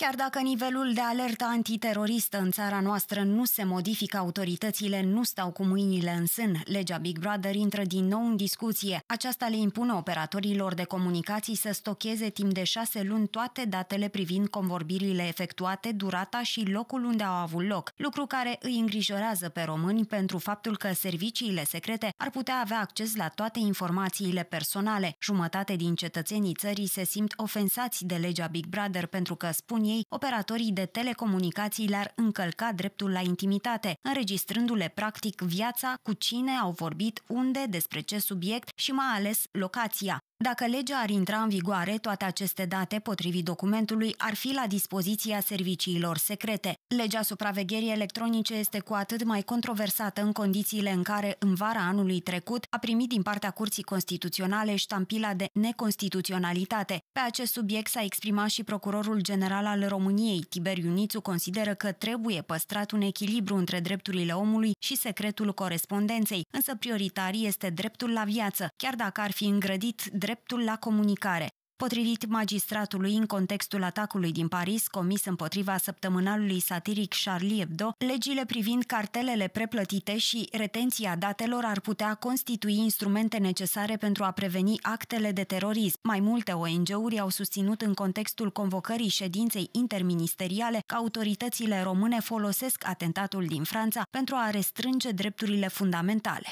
Chiar dacă nivelul de alertă antiteroristă în țara noastră nu se modifică, autoritățile nu stau cu mâinile în sân. Legea Big Brother intră din nou în discuție. Aceasta le impune operatorilor de comunicații să stocheze timp de șase luni toate datele privind convorbirile efectuate, durata și locul unde au avut loc, lucru care îi îngrijorează pe români pentru faptul că serviciile secrete ar putea avea acces la toate informațiile personale. Jumătate din cetățenii țării se simt ofensați de legea Big Brother pentru că spun României, operatorii de telecomunicații le-ar încălca dreptul la intimitate, înregistrându-le practic viața, cu cine au vorbit, unde, despre ce subiect și mai ales locația. Dacă legea ar intra în vigoare, toate aceste date, potrivit documentului, ar fi la dispoziția serviciilor secrete. Legea supravegherii electronice este cu atât mai controversată în condițiile în care, în vara anului trecut, a primit din partea Curții Constituționale ștampila de neconstituționalitate. Pe acest subiect s-a exprimat și Procurorul General al României. Tiberiu Iunițu, consideră că trebuie păstrat un echilibru între drepturile omului și secretul corespondenței, însă prioritar este dreptul la viață, chiar dacă ar fi îngrădit de dreptul la comunicare, Potrivit magistratului, în contextul atacului din Paris comis împotriva săptămânalului satiric Charlie Hebdo, legile privind cartelele preplătite și retenția datelor ar putea constitui instrumente necesare pentru a preveni actele de terorism. Mai multe ONG-uri au susținut în contextul convocării ședinței interministeriale că autoritățile române folosesc atentatul din Franța pentru a restrânge drepturile fundamentale.